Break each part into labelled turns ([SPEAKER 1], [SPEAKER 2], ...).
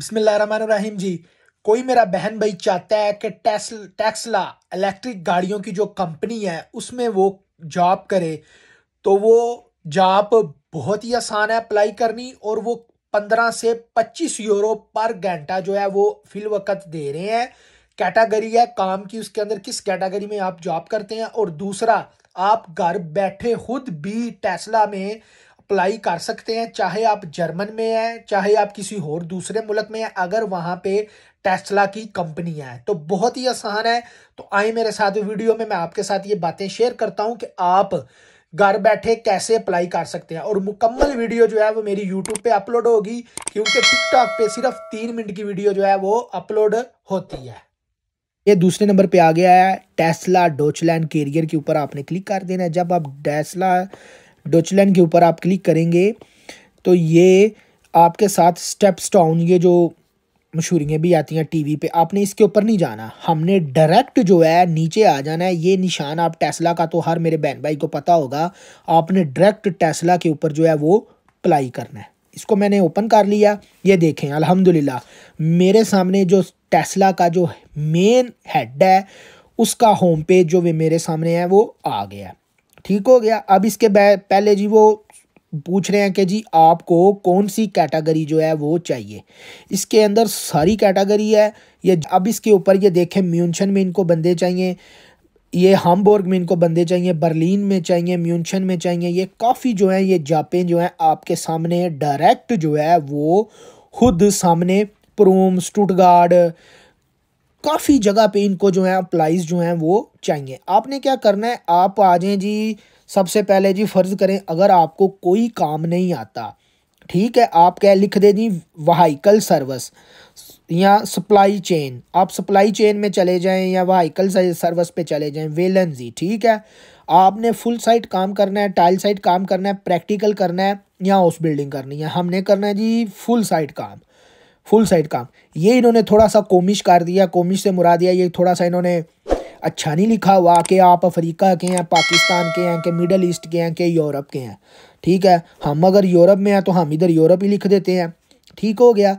[SPEAKER 1] बिस्मिल्लाहिर्रहमानिर्रहीम जी कोई मेरा बहन भाई चाहता है कि टेस्ल टेक्सला इलेक्ट्रिक गाड़ियों की जो कंपनी है उसमें वो जॉब करे तो वो जॉब बहुत ही आसान है अप्लाई करनी और वो पंद्रह से पच्चीस यूरो पर घंटा जो है वो फिल वक्त दे रहे हैं कैटागरी है काम की उसके अंदर किस कैटागरी में आप जॉब करते हैं और दूसरा आप घर बैठे खुद भी टेस्ला में अप्लाई कर सकते हैं चाहे आप जर्मन में हैं चाहे आप किसी और दूसरे मुल्क में हैं अगर वहाँ पे टेस्ला की कंपनी है तो बहुत ही आसान है तो आए मेरे साथ वीडियो में मैं आपके साथ ये बातें शेयर करता हूँ कि आप घर बैठे कैसे अप्लाई कर सकते हैं और मुकम्मल वीडियो जो है वो मेरी यूट्यूब पे अपलोड होगी क्योंकि टिकटॉक पर सिर्फ तीन मिनट की वीडियो जो है वो अपलोड होती है ये दूसरे नंबर पे आ गया है टेस्ला डोचलैंड कैरियर के ऊपर आपने क्लिक कर देना है जब आप टेस्ला डोचलैन के ऊपर आप क्लिक करेंगे तो ये आपके साथ स्टेप्स टाउन ये जो मशहूरियाँ भी आती हैं टीवी पे आपने इसके ऊपर नहीं जाना हमने डायरेक्ट जो है नीचे आ जाना है ये निशान आप टेस्ला का तो हर मेरे बहन भाई को पता होगा आपने डायरेक्ट टेस्ला के ऊपर जो है वो अप्लाई करना है इसको मैंने ओपन कर लिया ये देखें अल्हम्दुलिल्लाह मेरे सामने जो टेस्ला का जो मेन हेड है उसका होम पेज जो मेरे सामने है वो आ गया ठीक हो गया अब इसके पहले जी वो पूछ रहे हैं कि जी आपको कौन सी कैटेगरी जो है वो चाहिए इसके अंदर सारी कैटेगरी है ये अब इसके ऊपर ये देखें म्यूनशन में इनको बंदे चाहिए ये हमबोर्ग में इनको बंदे चाहिए बर्लिन में चाहिए म्यूनशन में चाहिए ये काफ़ी जो है ये जापें जो हैं आपके सामने डायरेक्ट जो है वो खुद सामने प्रोम स्टूटगार्ड काफ़ी जगह पे इनको जो है अप्लाइज जो हैं वो चाहिए आपने क्या करना है आप आ जाएँ जी सबसे पहले जी फ़र्ज़ करें अगर आपको कोई काम नहीं आता ठीक है आप क्या लिख दे जी वाइकल सर्विस या सप्लाई चेन आप सप्लाई चेन में चले जाएं या वाइकल सर्विस पे चले जाएं वेलन जी ठीक है आपने फुल साइड काम करना है टाइल साइड काम करना है प्रैक्टिकल करना है या हाउस बिल्डिंग करनी है हमने करना है जी फुल साइड काम फुल साइड काम ये इन्होंने थोड़ा सा कोमिश कर दिया कोमिश से मुरा दिया ये थोड़ा सा इन्होंने अच्छा नहीं लिखा हुआ कि आप अफ्रीका के हैं पाकिस्तान के हैं कि मिडल ईस्ट के हैं कि यूरोप के हैं ठीक है हम अगर यूरोप में हैं तो हम इधर यूरोप ही लिख देते हैं ठीक हो गया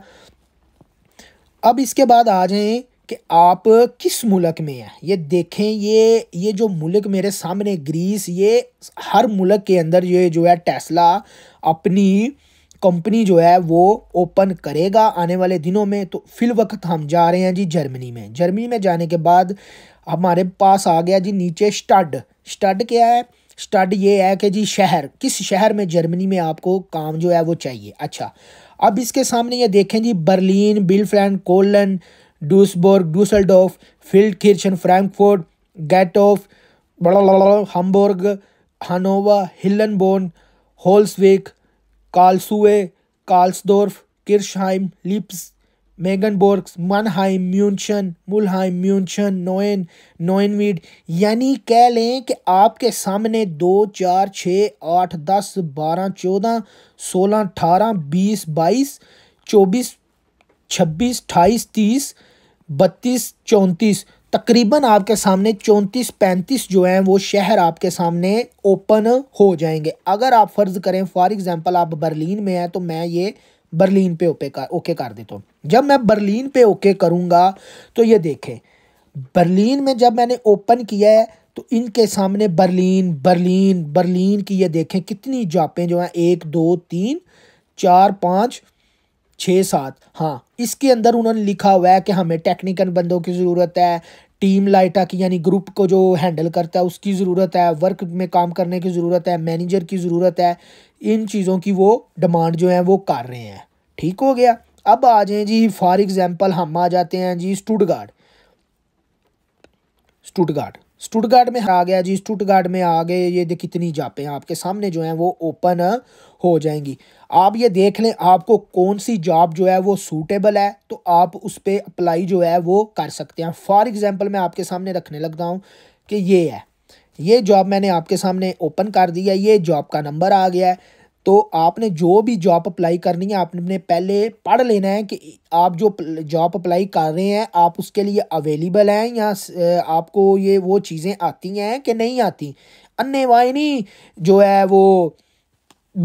[SPEAKER 1] अब इसके बाद आ जाए कि आप किस मुल्क में हैं ये देखें ये ये जो मुल्क मेरे सामने ग्रीस ये हर मुल्क के अंदर ये जो है टेस्ला अपनी कंपनी जो है वो ओपन करेगा आने वाले दिनों में तो फिल वक्त हम जा रहे हैं जी जर्मनी में जर्मनी में जाने के बाद हमारे पास आ गया जी नीचे स्टड स्टड क्या है स्टड ये है कि जी शहर किस शहर में जर्मनी में आपको काम जो है वो चाहिए अच्छा अब इसके सामने ये देखें जी Berlin Bielefeld Cologne Duisburg Dusseldorf फील्ड किर्चन फ्रैंकफोर्ट गैटोफ बड़ा हमबोर्ग हनोवा हिलनबोन होल्सविक कार्लसुए कार्लसदोर्फ किर्शहाइम लिप्स मेगनबोर्ग्स मनहाइम म्यूनशन मुलहाइम म्यूनशन नोएन नोएनविड यानी कह लें कि आपके सामने दो चार छः आठ दस बारह चौदह सोलह अठारह बीस बाईस चौबीस छब्बीस अठाईस तीस बत्तीस चौंतीस तकरीबन आपके सामने चौंतीस पैंतीस जो हैं वो शहर आपके सामने ओपन हो जाएंगे अगर आप फ़र्ज़ करें फॉर एग्ज़ाम्पल आप बर्लिन में हैं तो मैं ये बर्लिन पे ओपे कर ओके कर देता हूँ जब मैं बर्लिन पे ओके करूँगा तो ये देखें बर्लिन में जब मैंने ओपन किया है तो इनके सामने बर्लिन बर्लिन बर्लिन की ये देखें कितनी जापें जो हैं एक दो तीन चार पाँच छः सात हाँ इसके अंदर उन्होंने लिखा हुआ है कि हमें टेक्निकल बंदों की ज़रूरत है टीम लाइटा की यानी ग्रुप को जो हैंडल करता है उसकी ज़रूरत है वर्क में काम करने की ज़रूरत है मैनेजर की ज़रूरत है इन चीज़ों की वो डिमांड जो है वो कर रहे हैं ठीक हो गया अब आ जाए जी फॉर एग्ज़ाम्पल हम आ जाते हैं जी स्टूडगार्ड स्टूडगार्ड स्टूटगार्ड में आ गया जी स्टूटगार्ड में आ गए ये दे कितनी जापें आपके सामने जो हैं वो ओपन हो जाएंगी आप ये देख लें आपको कौन सी जॉब जो है वो सूटेबल है तो आप उस पर अप्लाई जो है वो कर सकते हैं फॉर एग्ज़ाम्पल मैं आपके सामने रखने लगता हूँ कि ये है ये जॉब मैंने आपके सामने ओपन कर दी है ये जॉब का नंबर आ गया है तो आपने जो भी जॉब अप्लाई करनी है आपने पहले पढ़ लेना है कि आप जो जॉब अप्लाई कर रहे हैं आप उसके लिए अवेलेबल हैं या आपको ये वो चीज़ें आती हैं कि नहीं आती अन्य वाहिनी जो है वो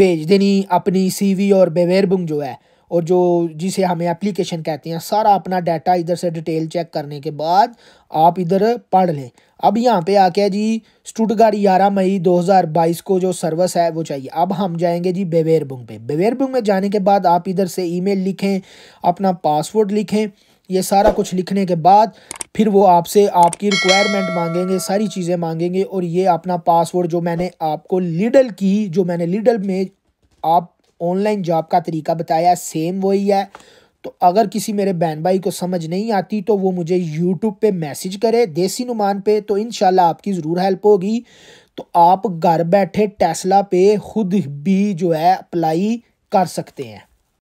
[SPEAKER 1] भेज देनी अपनी सीवी और बेवेरबुंग जो है और जो जिसे हमें एप्लीकेशन कहते हैं सारा अपना डाटा इधर से डिटेल चेक करने के बाद आप इधर पढ़ लें अब यहाँ पे आके जी स्टूटगार्ड ग्यारह मई 2022 को जो सर्विस है वो चाहिए अब हम जाएंगे जी बेवेरबुंग पे बेवेरबुंग में जाने के बाद आप इधर से ईमेल लिखें अपना पासवर्ड लिखें ये सारा कुछ लिखने के बाद फिर वो आपसे आपकी रिक्वायरमेंट मांगेंगे सारी चीज़ें मांगेंगे और ये अपना पासवर्ड जो मैंने आपको लिडल की जो मैंने लिडल में आप ऑनलाइन जॉब का तरीका बताया सेम वही है तो अगर किसी मेरे बहन भाई को समझ नहीं आती तो वो मुझे यूट्यूब पे मैसेज करे देसी नुमान पे तो इन आपकी ज़रूर हेल्प होगी तो आप घर बैठे टेस्ला पे खुद भी जो है अप्लाई कर सकते हैं